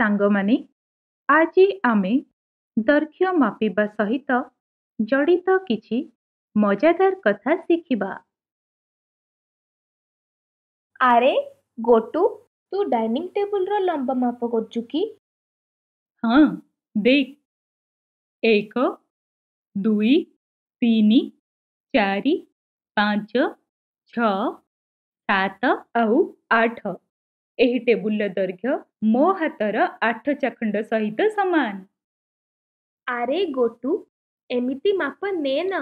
ସାଙ୍ଗମାନେ ଆଜି ଆମେ ଦୈର୍ଘ୍ୟ ମାପିବା ସହିତ ଜଡ଼ିତ କିଛି ମଜାଦାର କଥା ଶିଖିବା ଆରେ ଗୋଟୁ ତୁ ଡାଇନିଂ ଟେବୁଲର ଲମ୍ବା ମାପ କରୁଛୁ କି ହଁ ଦେଖ ଏକ ଦୁଇ ତିନି ଚାରି ପାଞ୍ଚ ଛଅ ସାତ ଆଉ ଆଠ ଏହି ଟେବୁଲର ଦୈର୍ଘ୍ୟ ମୋ ହାତର ଆଠ ଚାଖଣ୍ଡ ସହିତ ସମାନ ଆରେ ଗୋଟୁ ଏମିତି ମାପ ନେ ନା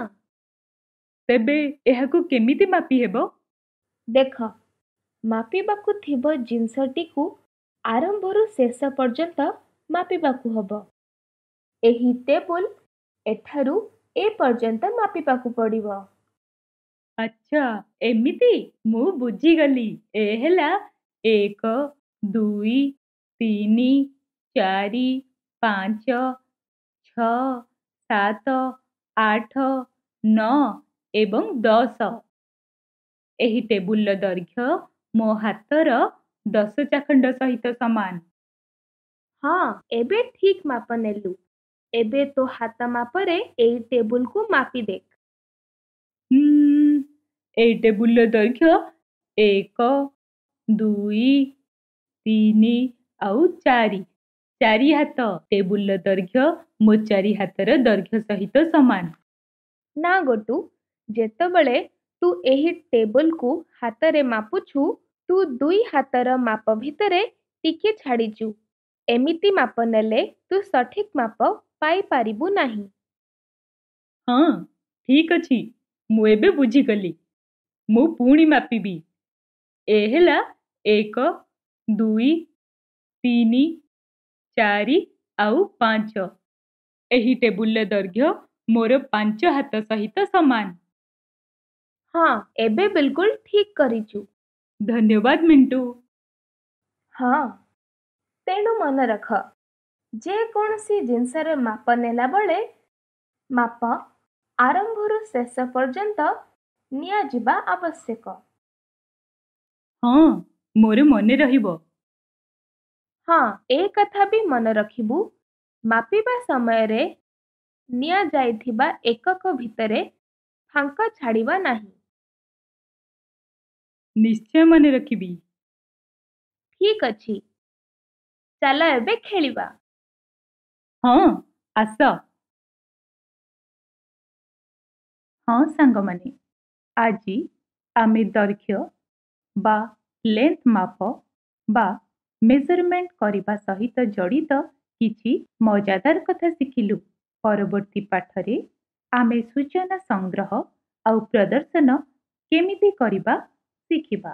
ତେବେ ଏହାକୁ କେମିତି ମାପି ହେବ ଦେଖ ମାପିବାକୁ ଥିବ ଜିନିଷଟିକୁ ଆରମ୍ଭରୁ ଶେଷ ପର୍ଯ୍ୟନ୍ତ ମାପିବାକୁ ହେବ ଏହି ଟେବୁଲ ଏଠାରୁ ଏ ପର୍ଯ୍ୟନ୍ତ ମାପିବାକୁ ପଡ଼ିବ ଆଚ୍ଛା ଏମିତି ମୁଁ ବୁଝିଗଲି ଏ ହେଲା ଏକ ଦୁଇ ତିନି ଚାରି ପାଞ୍ଚ ଛଅ ସାତ ଆଠ ନଅ ଏବଂ ଦଶ ଏହି ଟେବୁଲ୍ର ଦୈର୍ଘ୍ୟ ମୋ ହାତର ଦଶ ଚାଖଣ୍ଡ ସହିତ ସମାନ ହଁ ଏବେ ଠିକ୍ ମାପ ନେଲୁ ଏବେ ତୋ ହାତ ମାପରେ ଏଇ ଟେବୁଲକୁ ମାପି ଦେଖ ଏଇ ଟେବୁଲର ଦୈର୍ଘ୍ୟ ଏକ ଦୁଇ ତିନି ଆଉ ଚାରି ଚାରି ହାତ ଟେବୁଲର ଦୈର୍ଘ୍ୟ ମୋ ଚାରି ହାତର ଦୈର୍ଘ୍ୟ ସହିତ ସମାନ ନା ଗୋଟୁ ଯେତେବେଳେ ତୁ ଏହି ଟେବୁଲକୁ ହାତରେ ମାପୁଛୁ ତୁ ଦୁଇ ହାତର ମାପ ଭିତରେ ଟିକେ ଛାଡ଼ିଛୁ ଏମିତି ମାପ ନେଲେ ତୁ ସଠିକ୍ ମାପ ପାଇପାରିବୁ ନାହିଁ ହଁ ଠିକ୍ ଅଛି ମୁଁ ଏବେ ବୁଝିଗଲି ମୁଁ ପୁଣି ମାପିବି ଏ ହେଲା ଏକ ଦୁଇ ତିନି ଚାରି ଆଉ ପାଞ୍ଚ ଏହି ଟେବୁଲର ଦୈର୍ଘ୍ୟ ମୋର ପାଞ୍ଚ ହାତ ସହିତ ସମାନ ହଁ ଏବେ ବିଲକୁଲ ଠିକ୍ କରିଛୁ ଧନ୍ୟବାଦ ମିଣ୍ଟୁ ହଁ ତେଣୁ ମନେ ରଖ ଯେକୌଣସି ଜିନିଷର ମାପ ନେଲାବେଳେ ମାପ ଆରମ୍ଭରୁ ଶେଷ ପର୍ଯ୍ୟନ୍ତ ନିଆଯିବା ଆବଶ୍ୟକ ହଁ ମୋର ମନେ ରହିବ ହଁ ଏ କଥା ବି ମନେ ରଖିବୁ ମାପିବା ସମୟରେ ନିଆଯାଇଥିବା ଏକକ ଭିତରେ ଫାଙ୍କ ଛାଡ଼ିବା ନାହିଁ ନିଶ୍ଚୟ ମନେ ରଖିବି ଠିକ ଅଛି ଚାଲ ଏବେ ଖେଳିବା ହଁ ଆସ ହଁ ସାଙ୍ଗମାନେ ଆଜି ଆମେ ଦୈର୍ଘ୍ୟ ବା ଲେନ୍ଥ ମାପ ବା ମେଜରମେଣ୍ଟ କରିବା ସହିତ ଜଡ଼ିତ କିଛି ମଜାଦାର କଥା ଶିଖିଲୁ ପରବର୍ତ୍ତୀ ପାଠରେ ଆମେ ସୂଚନା ସଂଗ୍ରହ ଆଉ ପ୍ରଦର୍ଶନ କେମିତି କରିବା ଶିଖିବା